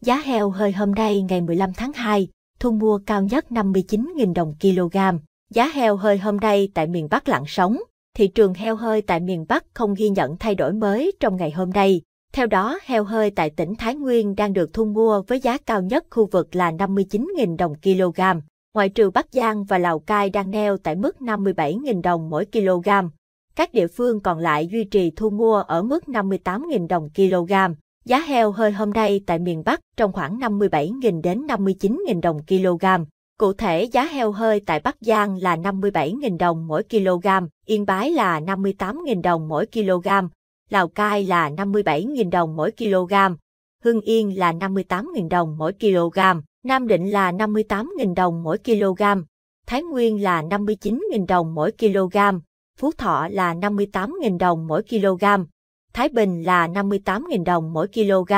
Giá heo hơi hôm nay ngày 15 tháng 2, thu mua cao nhất 59.000 đồng kg. Giá heo hơi hôm nay tại miền Bắc lặng sóng, thị trường heo hơi tại miền Bắc không ghi nhận thay đổi mới trong ngày hôm nay. Theo đó, heo hơi tại tỉnh Thái Nguyên đang được thu mua với giá cao nhất khu vực là 59.000 đồng kg. Ngoại trừ Bắc Giang và Lào Cai đang neo tại mức 57.000 đồng mỗi kg. Các địa phương còn lại duy trì thu mua ở mức 58.000 đồng kg. Giá heo hơi hôm nay tại miền Bắc trong khoảng 57.000 đến 59.000 đồng kg. Cụ thể giá heo hơi tại Bắc Giang là 57.000 đồng mỗi kg, Yên Bái là 58.000 đồng mỗi kg, Lào Cai là 57.000 đồng mỗi kg, Hưng Yên là 58.000 đồng mỗi kg, Nam Định là 58.000 đồng mỗi kg, Thái Nguyên là 59.000 đồng mỗi kg, Phú Thọ là 58.000 đồng mỗi kg. Thái Bình là 58.000 đồng mỗi kg,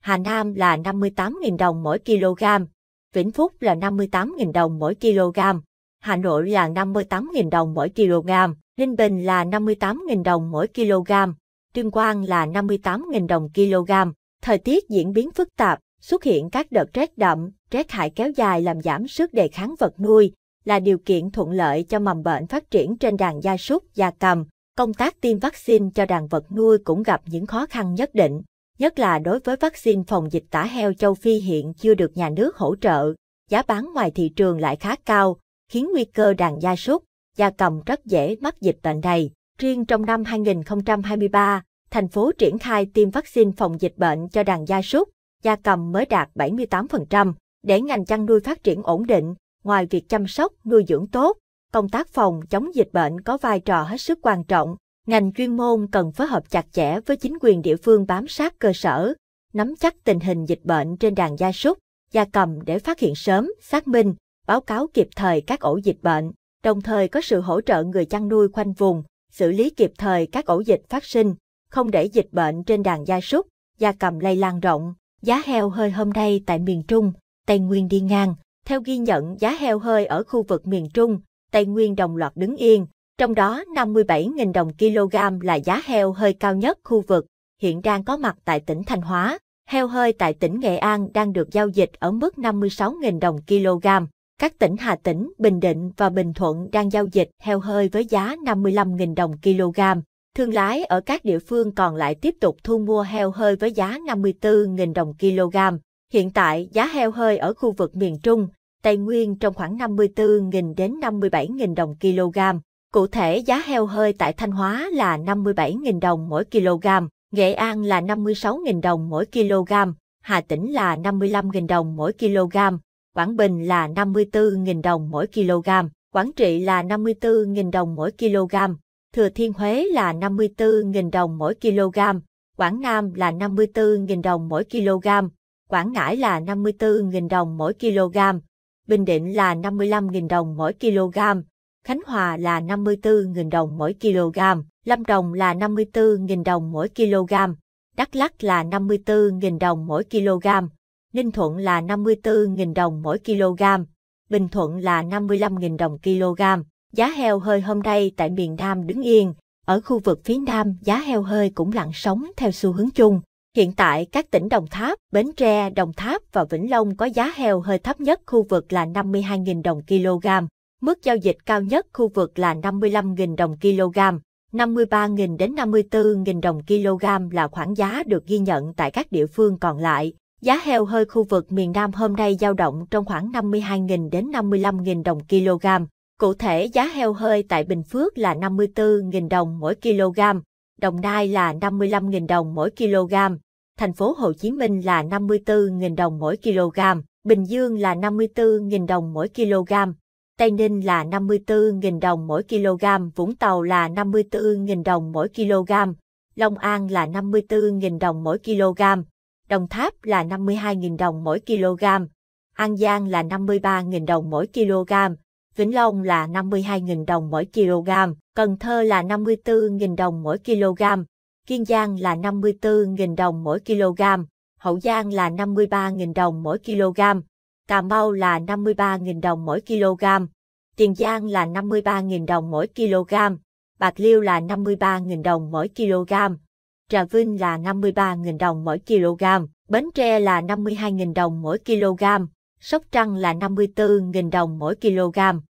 Hà Nam là 58.000 đồng mỗi kg, Vĩnh Phúc là 58.000 đồng mỗi kg, Hà Nội là 58.000 đồng mỗi kg, Ninh Bình là 58.000 đồng mỗi kg, Tuyên Quang là 58.000 đồng kg. Thời tiết diễn biến phức tạp, xuất hiện các đợt rét đậm, rét hại kéo dài làm giảm sức đề kháng vật nuôi, là điều kiện thuận lợi cho mầm bệnh phát triển trên đàn gia súc, gia cầm, Công tác tiêm vaccine cho đàn vật nuôi cũng gặp những khó khăn nhất định, nhất là đối với vaccine phòng dịch tả heo châu Phi hiện chưa được nhà nước hỗ trợ, giá bán ngoài thị trường lại khá cao, khiến nguy cơ đàn gia súc, gia cầm rất dễ mắc dịch bệnh này. Riêng trong năm 2023, thành phố triển khai tiêm vaccine phòng dịch bệnh cho đàn gia súc, gia cầm mới đạt 78%. Để ngành chăn nuôi phát triển ổn định, ngoài việc chăm sóc, nuôi dưỡng tốt, công tác phòng chống dịch bệnh có vai trò hết sức quan trọng. Ngành chuyên môn cần phối hợp chặt chẽ với chính quyền địa phương bám sát cơ sở, nắm chắc tình hình dịch bệnh trên đàn gia súc, gia cầm để phát hiện sớm, xác minh, báo cáo kịp thời các ổ dịch bệnh, đồng thời có sự hỗ trợ người chăn nuôi khoanh vùng, xử lý kịp thời các ổ dịch phát sinh, không để dịch bệnh trên đàn gia súc, gia cầm lây lan rộng. Giá heo hơi hôm nay tại miền Trung, Tây Nguyên đi ngang. Theo ghi nhận, giá heo hơi ở khu vực miền Trung Tây Nguyên đồng loạt đứng yên, trong đó 57.000 đồng kg là giá heo hơi cao nhất khu vực, hiện đang có mặt tại tỉnh Thanh Hóa. Heo hơi tại tỉnh Nghệ An đang được giao dịch ở mức 56.000 đồng kg. Các tỉnh Hà Tĩnh, Bình Định và Bình Thuận đang giao dịch heo hơi với giá 55.000 đồng kg. Thương lái ở các địa phương còn lại tiếp tục thu mua heo hơi với giá 54.000 đồng kg. Hiện tại, giá heo hơi ở khu vực miền Trung, Tây Nguyên trong khoảng 54.000 đến 57.000 đồng kg. Cụ thể giá heo hơi tại Thanh Hóa là 57.000 đồng mỗi kg, Nghệ An là 56.000 đồng mỗi kg, Hà Tĩnh là 55.000 đồng mỗi kg, Quảng Bình là 54.000 đồng mỗi kg, Quảng Trị là 54.000 đồng mỗi kg, Thừa Thiên Huế là 54.000 đồng mỗi kg, Quảng Nam là 54.000 đồng mỗi kg, Quảng Ngãi là 54.000 đồng mỗi kg, Bình Định là 55.000 đồng mỗi kg, Khánh Hòa là 54.000 đồng mỗi kg, Lâm Đồng là 54.000 đồng mỗi kg, Đắk Lắk là 54.000 đồng mỗi kg, Ninh Thuận là 54.000 đồng mỗi kg, Bình Thuận là 55.000 đồng kg. Giá heo hơi hôm nay tại miền Nam đứng yên, ở khu vực phía Nam giá heo hơi cũng lặng sóng theo xu hướng chung. Hiện tại các tỉnh Đồng Tháp, Bến Tre, Đồng Tháp và Vĩnh Long có giá heo hơi thấp nhất khu vực là 52.000 đồng kg, mức giao dịch cao nhất khu vực là 55.000 đồng kg. 53.000 đến 54.000 đồng kg là khoảng giá được ghi nhận tại các địa phương còn lại. Giá heo hơi khu vực miền Nam hôm nay dao động trong khoảng 52.000 đến 55.000 đồng kg. Cụ thể giá heo hơi tại Bình Phước là 54.000 đồng mỗi kg, Đồng Nai là 55.000 đồng mỗi kg, thành phố Hồ Chí Minh là 54.000 đồng mỗi kg, Bình Dương là 54.000 đồng mỗi kg, Tây Ninh là 54.000 đồng mỗi kg, Vũng Tàu là 54.000 đồng mỗi kg, Long An là 54.000 đồng mỗi kg, Đồng Tháp là 52.000 đồng mỗi kg, An Giang là 53.000 đồng mỗi kg, Vĩnh Long là 52.000 đồng mỗi kg, Cần Thơ là 54.000 đồng mỗi kg, Kiên Giang là 54.000 đồng mỗi kg, Hậu Giang là 53.000 đồng mỗi kg, Cà Mau là 53.000 đồng mỗi kg, Tiền Giang là 53.000 đồng mỗi kg, Bạc Liêu là 53.000 đồng mỗi kg, Trà Vinh là 53.000 đồng mỗi kg, Bến Tre là 52.000 đồng mỗi kg, Sóc Trăng là 54.000 đồng mỗi kg.